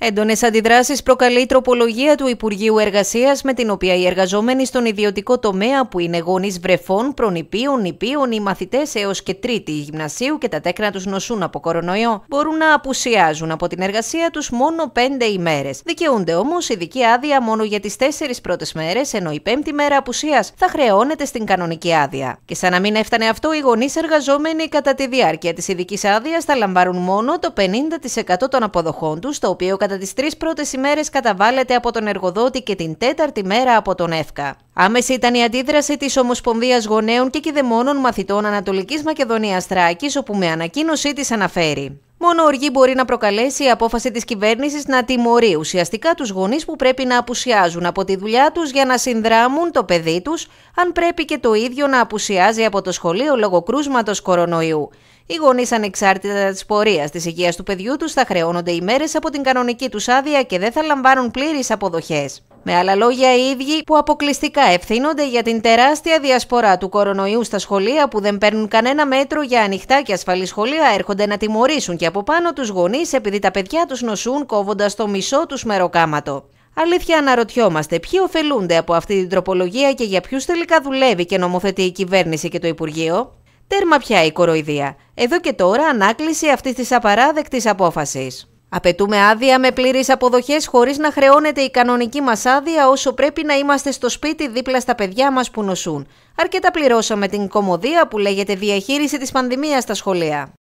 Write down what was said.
Έντονες αντιδράσεις προκαλεί η τροπολογία του Υπουργείου Εργασίας, με την οποία οι εργαζόμενοι στον ιδιωτικό τομέα, που είναι γονείς βρεφών, προνηπίων, νηπίων ή μαθητές έως και τρίτη γυμνασίου και τα τέκνα τους νοσούν από κορονοϊό, μπορούν να απουσιάζουν από την εργασία τους μόνο πέντε ημέρες. Δικαιούνται όμως ειδική άδεια μόνο για τις τέσσερις πρώτες μέρες, ενώ η πέμπτη μέρα απουσίας θα χρεώνεται στην κανονική άδεια. Και σαν να μην έφτανε αυτό, οι γονείς εργαζόμενοι κατά τη διάρκεια της ειδικής άδειας θα λαμβάνουν μόνο το 50% των αποδοχών τους, το οποίο κατά τις τρεις πρώτες ημέρες καταβάλλεται από τον εργοδότη και την τέταρτη μέρα από τον ΕΦΚΑ. Άμεση ήταν η αντίδραση της Ομοσπονδίας Γονέων και κυδεμόνων Μαθητών Ανατολικής Μακεδονία Θράκη, όπου με ανακοίνωσή της αναφέρει. Μόνο οργή μπορεί να προκαλέσει η απόφαση της κυβέρνησης να τιμωρεί ουσιαστικά τους γονείς που πρέπει να απουσιάζουν από τη δουλειά τους για να συνδράμουν το παιδί τους, αν πρέπει και το ίδιο να απουσιάζει από το σχολείο λόγω κρούσματος κορονοϊού. Οι γονείς, ανεξάρτητας τη πορείας της υγείας του παιδιού τους, θα χρεώνονται ημέρε από την κανονική τους άδεια και δεν θα λαμβάνουν πλήρε αποδοχές. Με άλλα λόγια, οι ίδιοι που αποκλειστικά ευθύνονται για την τεράστια διασπορά του κορονοϊού στα σχολεία που δεν παίρνουν κανένα μέτρο για ανοιχτά και ασφαλή σχολεία έρχονται να τιμωρήσουν και από πάνω τους γονείς επειδή τα παιδιά τους νοσούν κόβοντας το μισό τους μεροκάματο. Αλήθεια αναρωτιόμαστε ποιοι ωφελούνται από αυτή την τροπολογία και για ποιους τελικά δουλεύει και νομοθετεί η κυβέρνηση και το Υπουργείο. Τέρμα πια η κοροϊδία. Εδώ και τώρα ανάκληση αυτής της απαράδεκτης απόφασης. Απαιτούμε άδεια με πλήρε αποδοχές χωρίς να χρεώνεται η κανονική μας άδεια όσο πρέπει να είμαστε στο σπίτι δίπλα στα παιδιά μας που νοσούν. Αρκετά πληρώσαμε την κομμωδία που λέγεται διαχείριση της πανδημίας στα σχολεία.